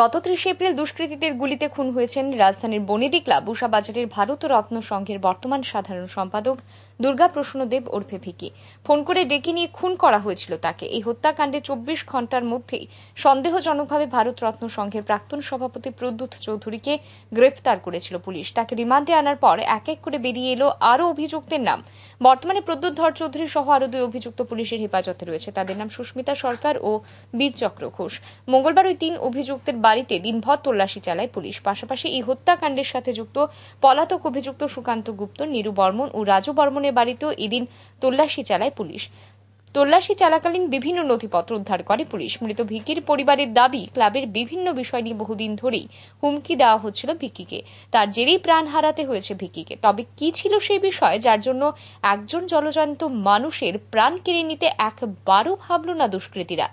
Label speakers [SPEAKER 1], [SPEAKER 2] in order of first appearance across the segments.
[SPEAKER 1] গত ত্রিশে এপ্রিল দুষ্কৃতীদের গুলিতে খুন হয়েছেন রাজধানীর বনেদি ক্লাব উষা বাজারের ভারত রত্ন সংঘের বর্তমান সাধারণ সম্পাদক দুর্গা প্রসন্নদেব ওরফে ভিকি ফোন করে ডেকে নিয়ে খুন করা হয়েছিল তাকে এই হত্যাকাণ্ডে চব্বিশ ঘন্টার মধ্যেই সন্দেহজনকভাবে ভারত রত্ন সংঘের প্রাক্তন সভাপতি প্রদ্যুৎ চৌধুরীকে গ্রেফতার করেছিল পুলিশ তাকে রিমান্ডে আনার পর এক এক করে বেরিয়ে এলো আরও অভিযুক্তের নাম বর্তমানে প্রদ্যুৎ ধর চৌধুরী সহ আরও দুই অভিযুক্ত পুলিশের হেফাজতে রয়েছে তাদের নাম সুস্মিতা সরকার ও বীরচক্র ঘোষ মঙ্গলবার ওই তিন অভিযুক্তের বাড়িতে দিনভর তল্লাশি চালায় পুলিশ পাশাপাশি এই হত্যাকাণ্ডের সাথে যুক্ত পলাতক অভিযুক্ত সুকান্ত গুপ্ত নিরু বর্মন ও রাজু বর্মনের বাড়িতেও এদিন তল্লাশি চালায় পুলিশ তল্লাশি চালাকালীন বিভিন্ন নথিপত্র উদ্ধার করে পুলিশ মৃত ভিকির পরিবারের দাবি ক্লাবের বিভিন্ন বিষয় নিয়ে বহুদিন ধরেই হুমকি দেওয়া হচ্ছিল ভিকিকে তার জেরেই প্রাণ হারাতে হয়েছে ভিকিকে তবে কি ছিল সেই বিষয় যার জন্য একজন জলজান্ত মানুষের প্রাণ কেড়ে নিতে একবারও ভাবল না দুষ্কৃতীরা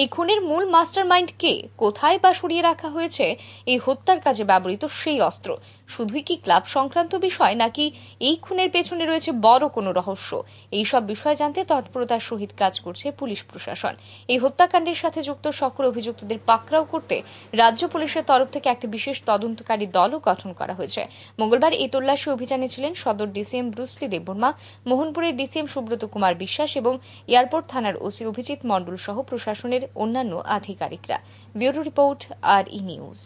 [SPEAKER 1] এই খুনের মূল মাইন্ড কে কোথায় বা সরিয়ে রাখা হয়েছে এই হত্যার কাজে ব্যবহৃত সেই অস্ত্র শুধুই কি ক্লাব সংক্রান্ত বিষয় নাকি এই খুনের পেছনে রয়েছে বড় কোনো রহস্য এই সব বিষয় জানতে তৎপরতার সহিত কাজ করছে পুলিশ প্রশাসন এই হত্যাকাণ্ডের সাথে যুক্ত সকল অভিযুক্তদের পাকড়াও করতে রাজ্য পুলিশের তরফ থেকে একটি বিশেষ তদন্তকারী দলও গঠন করা হয়েছে মঙ্গলবার এই তল্লাশি অভিযানে ছিলেন সদর ডিসিএম ব্রুসলি দেববর্মা মোহনপুরের ডিসিএম সুব্রত কুমার বিশ্বাস এবং এয়ারপোর্ট থানার ওসি অভিজিৎ মণ্ডল সহ প্রশাসনের অন্যান্য আধিকারিকরা bureau report R E news